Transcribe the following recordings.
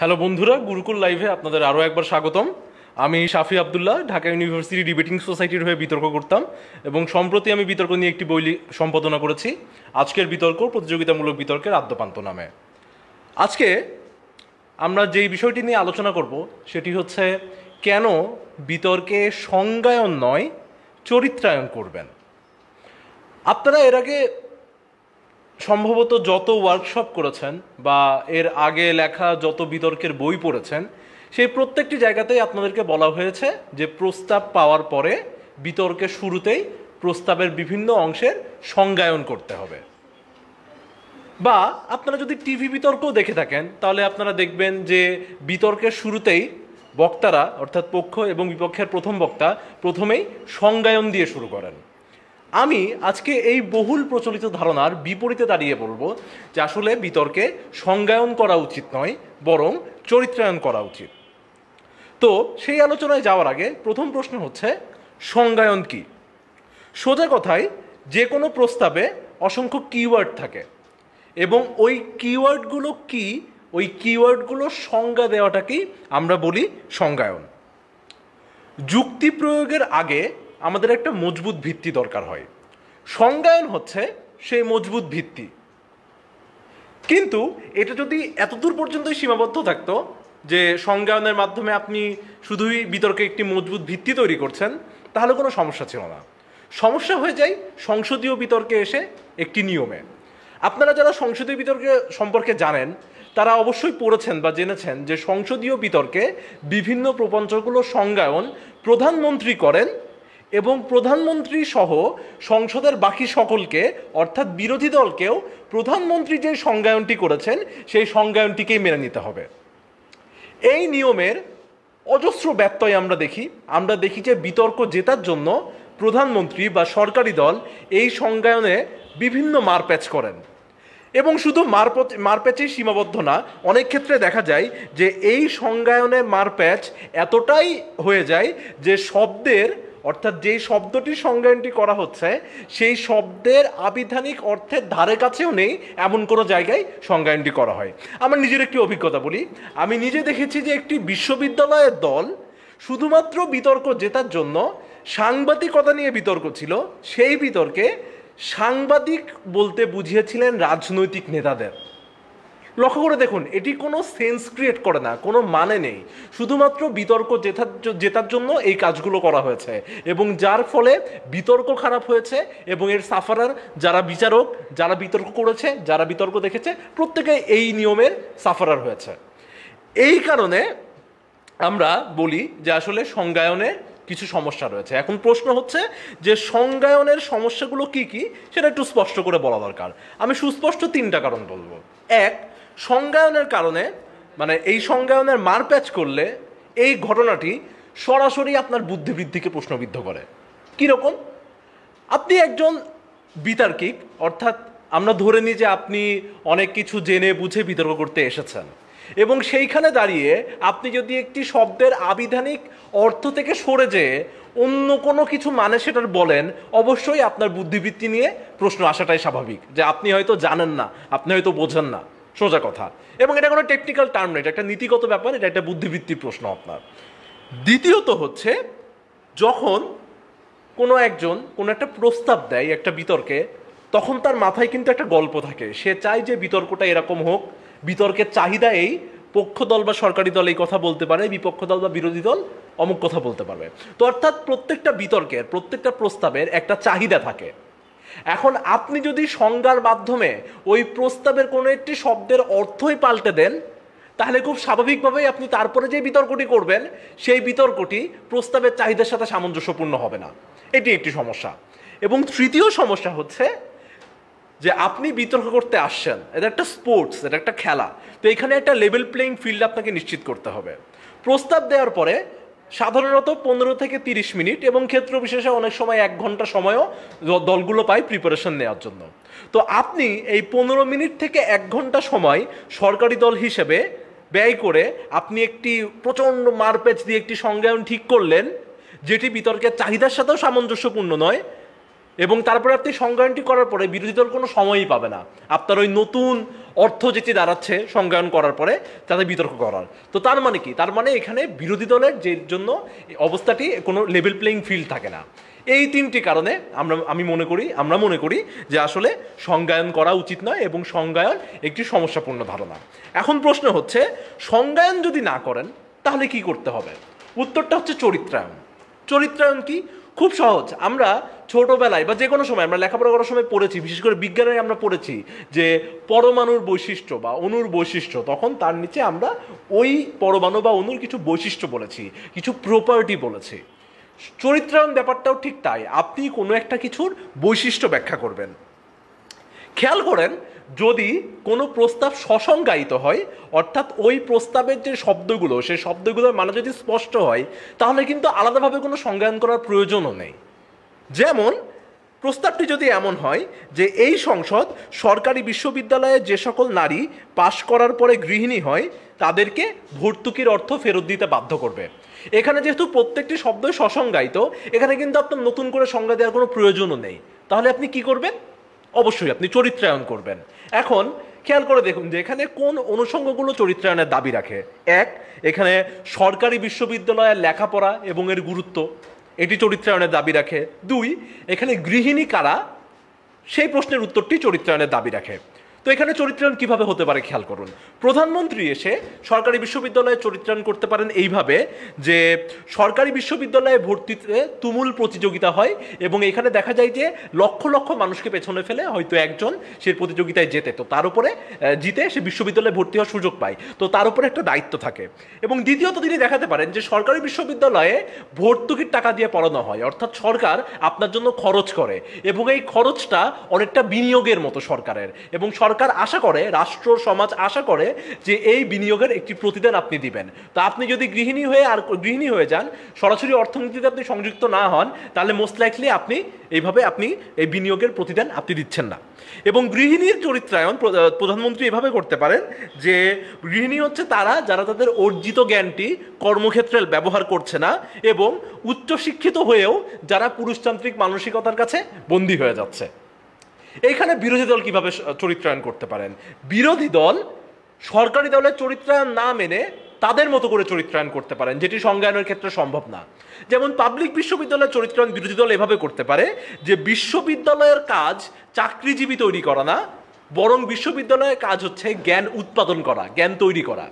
hello বন্ধুরা গুরুকুল লাইভে আপনাদের আরও একবার স্বাগতম আমি শাফি আবদুল্লাহ ঢাকা ইউনিভার্সিটি ডিবেটিং সোসাইটির হয়ে বিতর্ক করতাম এবং সম্প্রতি আমি বিতর্ক নিয়ে একটি বই সম্পাদনা করেছি আজকের বিতর্ক প্রতিযোগিতামূলক বিতর্কের আদ্যপান্ত নামে আজকে আমরা যেই বিষয়টি নিয়ে আলোচনা করব সেটি হচ্ছে কেন বিতর্কে সংজ্ঞায়ন নয় চরিত্রায়ন করবেন আপনারা এর আগে সম্ভবত যত ওয়ার্কশপ করেছেন বা এর আগে লেখা যত বিতর্কের বই পড়েছেন সেই প্রত্যেকটি জায়গাতেই আপনাদেরকে বলা হয়েছে যে প্রস্তাব পাওয়ার পরে বিতর্কের শুরুতেই প্রস্তাবের বিভিন্ন অংশের সংজ্ঞায়ন করতে হবে বা আপনারা যদি টিভি বিতর্কও দেখে থাকেন তাহলে আপনারা দেখবেন যে বিতর্কের শুরুতেই বক্তারা অর্থাৎ পক্ষ এবং বিপক্ষের প্রথম বক্তা প্রথমেই সংজ্ঞায়ন দিয়ে শুরু করেন আমি আজকে এই বহুল প্রচলিত ধারণার বিপরীতে দাঁড়িয়ে বলবো যে আসলে বিতর্কে সংজ্ঞায়ন করা উচিত নয় বরং চরিত্রায়ন করা উচিত তো সেই আলোচনায় যাওয়ার আগে প্রথম প্রশ্ন হচ্ছে সংজ্ঞায়ন কি সোজা কথায় যে কোনো প্রস্তাবে অসংখ্য কিওয়ার্ড থাকে এবং ওই কিওয়ার্ডগুলো কি ওই কিওয়ার্ডগুলো সংজ্ঞা দেওয়াটাকেই আমরা বলি সংজ্ঞায়ন যুক্তি প্রয়োগের আগে আমাদের একটা মজবুত ভিত্তি দরকার হয় সংজ্ঞায়ন হচ্ছে সেই মজবুত ভিত্তি কিন্তু এটা যদি এতদূর পর্যন্তই সীমাবদ্ধ থাকতো যে সংজ্ঞায়নের মাধ্যমে আপনি শুধুই বিতর্কে একটি মজবুত ভিত্তি তৈরি করছেন তাহলে কোনো সমস্যা ছিল না সমস্যা হয়ে যায় সংসদীয় বিতর্কে এসে একটি নিয়মে আপনারা যারা সংসদীয় বিতর্কে সম্পর্কে জানেন তারা অবশ্যই পড়েছেন বা জেনেছেন যে সংসদীয় বিতর্কে বিভিন্ন প্রপঞ্চগুলো সংজ্ঞায়ন প্রধানমন্ত্রী করেন এবং প্রধানমন্ত্রী সহ সংসদের বাকি সকলকে অর্থাৎ বিরোধী দলকেও প্রধানমন্ত্রী যে সংজ্ঞায়নটি করেছেন সেই সংজ্ঞায়নটিকেই মেনে নিতে হবে এই নিয়মের অজস্র ব্যত্যয় আমরা দেখি আমরা দেখি যে বিতর্ক জেতার জন্য প্রধানমন্ত্রী বা সরকারি দল এই সংজ্ঞায়নে বিভিন্ন মারপ্যাচ করেন এবং শুধু মারপ্যাচ মারপ্যাচেই সীমাবদ্ধ না অনেক ক্ষেত্রে দেখা যায় যে এই সংজ্ঞায়নে মারপ্যাচ এতটাই হয়ে যায় যে শব্দের অর্থাৎ যে শব্দটি সংজ্ঞায়নটি করা হচ্ছে সেই শব্দের আবিধানিক অর্থের ধারে কাছেও নেই এমন কোনো জায়গায় সংজ্ঞায়নটি করা হয় আমার নিজের একটি অভিজ্ঞতা বলি আমি নিজে দেখেছি যে একটি বিশ্ববিদ্যালয়ের দল শুধুমাত্র বিতর্ক জেতার জন্য সাংবাদিকতা নিয়ে বিতর্ক ছিল সেই বিতর্কে সাংবাদিক বলতে বুঝিয়েছিলেন রাজনৈতিক নেতাদের লক্ষ্য করে দেখুন এটি কোনো সেন্স ক্রিয়েট করে না কোনো মানে নেই শুধুমাত্র বিতর্ক জেতার জেতার জন্য এই কাজগুলো করা হয়েছে এবং যার ফলে বিতর্ক খারাপ হয়েছে এবং এর সাফারার যারা বিচারক যারা বিতর্ক করেছে যারা বিতর্ক দেখেছে প্রত্যেকে এই নিয়মের সাফারার হয়েছে এই কারণে আমরা বলি যে আসলে সংজ্ঞায়নে কিছু সমস্যা রয়েছে এখন প্রশ্ন হচ্ছে যে সংজ্ঞায়নের সমস্যাগুলো কি কি সেটা একটু স্পষ্ট করে বলা দরকার আমি সুস্পষ্ট তিনটা কারণ বলবো এক সংজ্ঞায়নের কারণে মানে এই সংজ্ঞায়নের মারপ্যাচ করলে এই ঘটনাটি সরাসরি আপনার বুদ্ধিবৃদ্ধিকে প্রশ্নবিদ্ধ করে কীরকম আপনি একজন বিতার্কিক অর্থাৎ আমরা ধরে নিই যে আপনি অনেক কিছু জেনে বুঝে বিতর্ক করতে এসেছেন এবং সেইখানে দাঁড়িয়ে আপনি যদি একটি শব্দের আবিধানিক অর্থ থেকে সরে যেয়ে অন্য কোনো কিছু মানে সেটার বলেন অবশ্যই আপনার বুদ্ধিবৃত্তি নিয়ে প্রশ্ন আসাটাই স্বাভাবিক যে আপনি হয়তো জানেন না আপনি হয়তো বোঝেন না সোজা কথা এবং এটা কোনো টেকনিক্যাল টার্ম নয় এটা একটা নীতিগত ব্যাপার এটা একটা বুদ্ধিভিত্তিক প্রশ্ন আপনার দ্বিতীয়ত হচ্ছে যখন কোনো একজন কোনো একটা প্রস্তাব দেয় একটা বিতর্কে তখন তার মাথায় কিন্তু একটা গল্প থাকে সে চায় যে বিতর্কটা এরকম হোক বিতর্কের চাহিদা এই পক্ষ দল বা সরকারি দল এই কথা বলতে পারে বিপক্ষ দল বা বিরোধী দল অমুক কথা বলতে পারবে তো অর্থাৎ প্রত্যেকটা বিতর্কের প্রত্যেকটা প্রস্তাবের একটা চাহিদা থাকে এখন আপনি যদি সংজ্ঞার মাধ্যমে ওই প্রস্তাবের কোনো একটি শব্দের অর্থই পাল্টে দেন তাহলে খুব স্বাভাবিকভাবেই আপনি তারপরে যে বিতর্কটি করবেন সেই বিতর্কটি প্রস্তাবের চাহিদার সাথে সামঞ্জস্যপূর্ণ হবে না এটি একটি সমস্যা এবং তৃতীয় সমস্যা হচ্ছে যে আপনি বিতর্ক করতে আসছেন এটা একটা স্পোর্টস এটা একটা খেলা তো এখানে একটা লেভেল প্লেয়িং ফিল্ড আপনাকে নিশ্চিত করতে হবে প্রস্তাব দেওয়ার পরে সাধারণত পনেরো থেকে তিরিশ মিনিট এবং ক্ষেত্র বিশেষে অনেক সময় এক ঘন্টা সময়ও দলগুলো পায় প্রিপারেশন নেওয়ার জন্য তো আপনি এই পনেরো মিনিট থেকে এক ঘন্টা সময় সরকারি দল হিসেবে ব্যয় করে আপনি একটি প্রচণ্ড মারপেচ দিয়ে একটি সংজ্ঞায়ন ঠিক করলেন যেটি বিতর্কের চাহিদার সাথেও সামঞ্জস্যপূর্ণ নয় এবং তারপরে আপনি সংজ্ঞায়নটি করার পরে বিরোধী দল কোনো সময়ই পাবে না আপনার ওই নতুন অর্থ যেটি দাঁড়াচ্ছে সংজ্ঞায়ন করার পরে তাদের বিতর্ক করার তো তার মানে কি তার মানে এখানে বিরোধী দলের যে জন্য অবস্থাটি কোনো লেভেল প্লেইং ফিল্ড থাকে না এই তিনটি কারণে আমরা আমি মনে করি আমরা মনে করি যে আসলে সংজ্ঞায়ন করা উচিত নয় এবং সংজ্ঞায়ন একটি সমস্যাপূর্ণ ধারণা এখন প্রশ্ন হচ্ছে সংজ্ঞায়ন যদি না করেন তাহলে কি করতে হবে উত্তরটা হচ্ছে চরিত্রায়ন চরিত্রায়ন কি খুব সহজ আমরা ছোটবেলায় বা যে কোনো সময় আমরা লেখাপড়া করার সময় পড়েছি বিশেষ করে বিজ্ঞানে আমরা পড়েছি যে পরমাণুর বৈশিষ্ট্য বা অণুর বৈশিষ্ট্য তখন তার নিচে আমরা ওই পরমাণু বা অণুর কিছু বৈশিষ্ট্য বলেছি কিছু প্রপার্টি বলেছি চরিত্রায়ন ব্যাপারটাও ঠিক তাই আপনি কোনো একটা কিছুর বৈশিষ্ট্য ব্যাখ্যা করবেন খেয়াল করেন যদি কোনো প্রস্তাব সসংজ্ঞায়িত হয় অর্থাৎ ওই প্রস্তাবের যে শব্দগুলো সেই শব্দগুলোর মানে যদি স্পষ্ট হয় তাহলে কিন্তু আলাদাভাবে কোনো সংজ্ঞায়ন করার প্রয়োজনও নেই যেমন প্রস্তাবটি যদি এমন হয় যে এই সংসদ সরকারি বিশ্ববিদ্যালয়ে যে সকল নারী পাশ করার পরে গৃহিণী হয় তাদেরকে ভর্তুকির অর্থ ফেরত দিতে বাধ্য করবে এখানে যেহেতু প্রত্যেকটি শব্দই সসংজ্ঞায়িত এখানে কিন্তু আপনার নতুন করে সংজ্ঞা দেওয়ার কোনো প্রয়োজনও নেই তাহলে আপনি কি করবেন অবশ্যই আপনি চরিত্রায়ন করবেন এখন খেয়াল করে দেখুন যে এখানে কোন অনুষঙ্গগুলো চরিত্রায়নের দাবি রাখে এক এখানে সরকারি বিশ্ববিদ্যালয়ের লেখাপড়া এবং এর গুরুত্ব এটি চরিত্রায়নের দাবি রাখে দুই এখানে গৃহিণী কারা সেই প্রশ্নের উত্তরটি চরিত্রায়নের দাবি রাখে তো এখানে চরিত্রায়ন কিভাবে হতে পারে খেয়াল করুন প্রধানমন্ত্রী এসে সরকারি বিশ্ববিদ্যালয়ে চরিত্রায়ন করতে পারেন এইভাবে যে সরকারি বিশ্ববিদ্যালয়ে ভর্তিতে তুমুল প্রতিযোগিতা হয় এবং এখানে দেখা যায় যে লক্ষ লক্ষ মানুষকে পেছনে ফেলে হয়তো একজন সেই প্রতিযোগিতায় যেতে তো তার উপরে জিতে সে বিশ্ববিদ্যালয়ে ভর্তি হওয়ার সুযোগ পায় তো তার উপরে একটা দায়িত্ব থাকে এবং দ্বিতীয়ত তিনি দেখাতে পারেন যে সরকারি বিশ্ববিদ্যালয়ে ভর্তুকির টাকা দিয়ে পড়ানো হয় অর্থাৎ সরকার আপনার জন্য খরচ করে এবং এই খরচটা অনেকটা বিনিয়োগের মতো সরকারের এবং সরকার সরকার আশা করে রাষ্ট্র সমাজ আশা করে যে এই বিনিয়োগের একটি প্রতিদান আপনি দিবেন তো আপনি যদি গৃহিণী হয়ে আর গৃহিণী হয়ে যান সরাসরি অর্থনীতিতে আপনি সংযুক্ত না হন তাহলে মোস্ট লাইকলি আপনি এইভাবে আপনি এই বিনিয়োগের প্রতিদান আপনি দিচ্ছেন না এবং গৃহিণীর চরিত্রায়ন প্রধানমন্ত্রী এভাবে করতে পারেন যে গৃহিণী হচ্ছে তারা যারা তাদের অর্জিত জ্ঞানটি কর্মক্ষেত্রে ব্যবহার করছে না এবং উচ্চশিক্ষিত হয়েও যারা পুরুষতান্ত্রিক মানসিকতার কাছে বন্দী হয়ে যাচ্ছে এখানে বিরোধী দল কিভাবে চরিত্রায়ন করতে পারেন বিরোধী দল সরকারি দলের চরিত্রায়ন না মেনে তাদের মতো করে চরিত্রায়ন করতে পারেন যেটি সংজ্ঞায়নের ক্ষেত্রে সম্ভব না যেমন পাবলিক বিশ্ববিদ্যালয়ের চরিত্রায়ন বিরোধী দল এভাবে করতে পারে যে বিশ্ববিদ্যালয়ের কাজ চাকরিজীবী তৈরি করা না বরং বিশ্ববিদ্যালয়ের কাজ হচ্ছে জ্ঞান উৎপাদন করা জ্ঞান তৈরি করা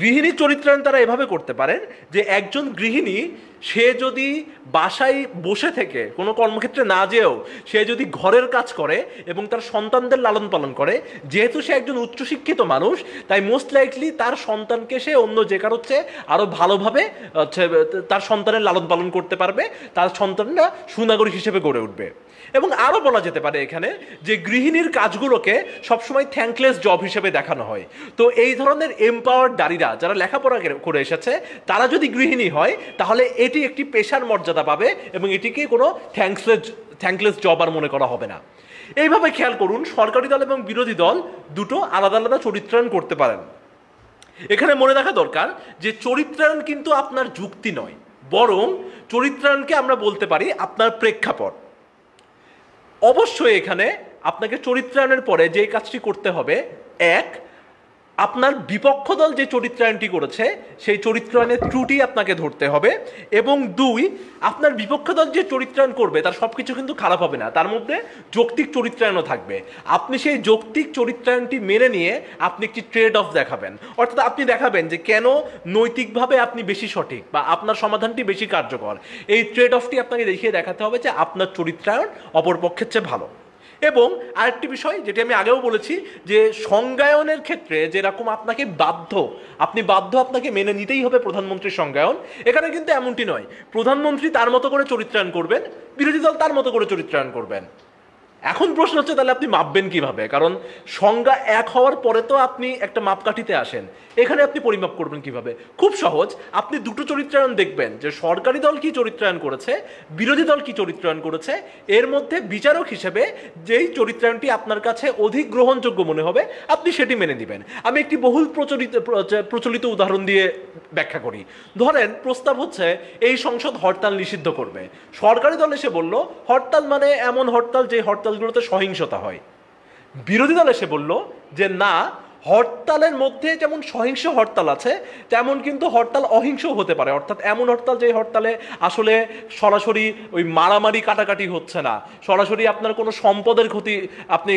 গৃহিণী চরিত্রায়ন তারা এভাবে করতে পারেন যে একজন গৃহিণী সে যদি বাসায় বসে থেকে কোনো কর্মক্ষেত্রে না যেও সে যদি ঘরের কাজ করে এবং তার সন্তানদের লালন পালন করে যেহেতু সে একজন উচ্চশিক্ষিত মানুষ তাই মোস্ট লাইকলি তার সন্তানকে সে অন্য যে হচ্ছে আরও ভালোভাবে হচ্ছে তার সন্তানের লালন পালন করতে পারবে তার সন্তানরা সুনাগরিক হিসেবে গড়ে উঠবে এবং আরও বলা যেতে পারে এখানে যে গৃহিণীর কাজগুলোকে সবসময় থ্যাঙ্কলেস জব হিসেবে দেখানো হয় তো এই ধরনের এম্পাওয়ার নারীরা যারা লেখাপড়া করে এসেছে তারা যদি গৃহিণী হয় তাহলে এটি একটি পেশার মর্যাদা পাবে এবং এটিকে কোনো থ্যাঙ্কলেস থ্যাঙ্কলেস জব আর মনে করা হবে না এইভাবে খেয়াল করুন সরকারি দল এবং বিরোধী দল দুটো আলাদা আলাদা চরিত্রায়ণ করতে পারেন এখানে মনে রাখা দরকার যে চরিত্রায়ণ কিন্তু আপনার যুক্তি নয় বরং চরিত্রায়ণকে আমরা বলতে পারি আপনার প্রেক্ষাপট অবশ্যই এখানে আপনাকে চরিত্রায়নের পরে যে কাজটি করতে হবে এক আপনার বিপক্ষ দল যে চরিত্রায়নটি করেছে সেই চরিত্রায়নের ত্রুটি আপনাকে ধরতে হবে এবং দুই আপনার বিপক্ষ দল যে চরিত্রায়ন করবে তার সব কিছু কিন্তু খারাপ হবে না তার মধ্যে যৌক্তিক চরিত্রায়নও থাকবে আপনি সেই যৌক্তিক চরিত্রায়নটি মেনে নিয়ে আপনি একটি ট্রেড অফ দেখাবেন অর্থাৎ আপনি দেখাবেন যে কেন নৈতিকভাবে আপনি বেশি সঠিক বা আপনার সমাধানটি বেশি কার্যকর এই ট্রেড অফটি আপনাকে দেখিয়ে দেখাতে হবে যে আপনার চরিত্রায়ন অপরপক্ষের চেয়ে ভালো এবং আরেকটি বিষয় যেটি আমি আগেও বলেছি যে সংজ্ঞায়নের ক্ষেত্রে যেরকম আপনাকে বাধ্য আপনি বাধ্য আপনাকে মেনে নিতেই হবে প্রধানমন্ত্রীর সংজ্ঞায়ন এখানে কিন্তু এমনটি নয় প্রধানমন্ত্রী তার মতো করে চরিত্রায়ণ করবেন বিরোধী দল তার মতো করে চরিত্রায়ণ করবেন এখন প্রশ্ন হচ্ছে তাহলে আপনি মাপবেন কিভাবে কারণ সংজ্ঞা এক হওয়ার পরে তো আপনি একটা মাপকাঠিতে আসেন এখানে আপনি পরিমাপ করবেন কিভাবে খুব সহজ আপনি দুটো চরিত্রায়ন দেখবেন যে সরকারি দল কি চরিত্রায়ন করেছে বিরোধী দল কি চরিত্রায়ন করেছে এর মধ্যে বিচারক হিসেবে যেই চরিত্রায়নটি আপনার কাছে অধিক গ্রহণযোগ্য মনে হবে আপনি সেটি মেনে দিবেন আমি একটি বহুল প্রচলিত প্রচলিত উদাহরণ দিয়ে ব্যাখ্যা করি ধরেন প্রস্তাব হচ্ছে এই সংসদ হরতাল নিষিদ্ধ করবে সরকারি দল এসে বলল হরতাল মানে এমন হরতাল যে হরতাল সমাজগুলোতে সহিংসতা হয় বিরোধী দল এসে বলল যে না হরতালের মধ্যে যেমন সহিংস হরতাল আছে তেমন কিন্তু হরতাল অহিংস হতে পারে অর্থাৎ এমন হরতাল যে হরতালে আসলে সরাসরি ওই মারামারি কাটাকাটি হচ্ছে না সরাসরি আপনার কোনো সম্পদের ক্ষতি আপনি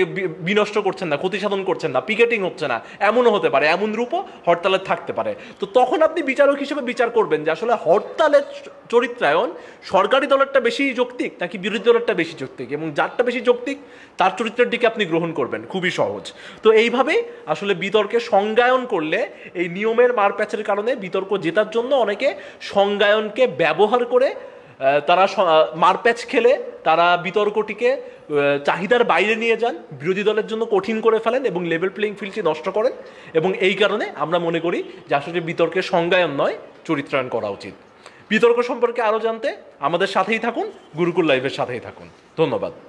বিনষ্ট করছেন না ক্ষতি সাধন করছেন না পিকেটিং হচ্ছে না এমনও হতে পারে এমন রূপও হরতালের থাকতে পারে তো তখন আপনি বিচারক হিসেবে বিচার করবেন যে আসলে হরতালের চরিত্রায়ন সরকারি দলেরটা বেশি যৌক্তিক নাকি বিরোধী দলেরটা বেশি যৌক্তিক এবং যারটা বেশি যৌক্তিক তার চরিত্রের দিকে আপনি গ্রহণ করবেন খুবই সহজ তো এইভাবেই আসলে বিতর্কে সংজ্ঞায়ন করলে এই নিয়মের মারপ্যাচের কারণে বিতর্ক জেতার জন্য অনেকে সংজ্ঞায়নকে ব্যবহার করে তারা মারপ্যাচ খেলে তারা বিতর্কটিকে চাহিদার বাইরে নিয়ে যান বিরোধী দলের জন্য কঠিন করে ফেলেন এবং লেভেল প্লেইং ফিল্ডটি নষ্ট করেন এবং এই কারণে আমরা মনে করি যে আসলে বিতর্কের সংজ্ঞায়ন নয় চরিত্রায়ন করা উচিত বিতর্ক সম্পর্কে আরও জানতে আমাদের সাথেই থাকুন গুরুকুল লাইভের সাথেই থাকুন ধন্যবাদ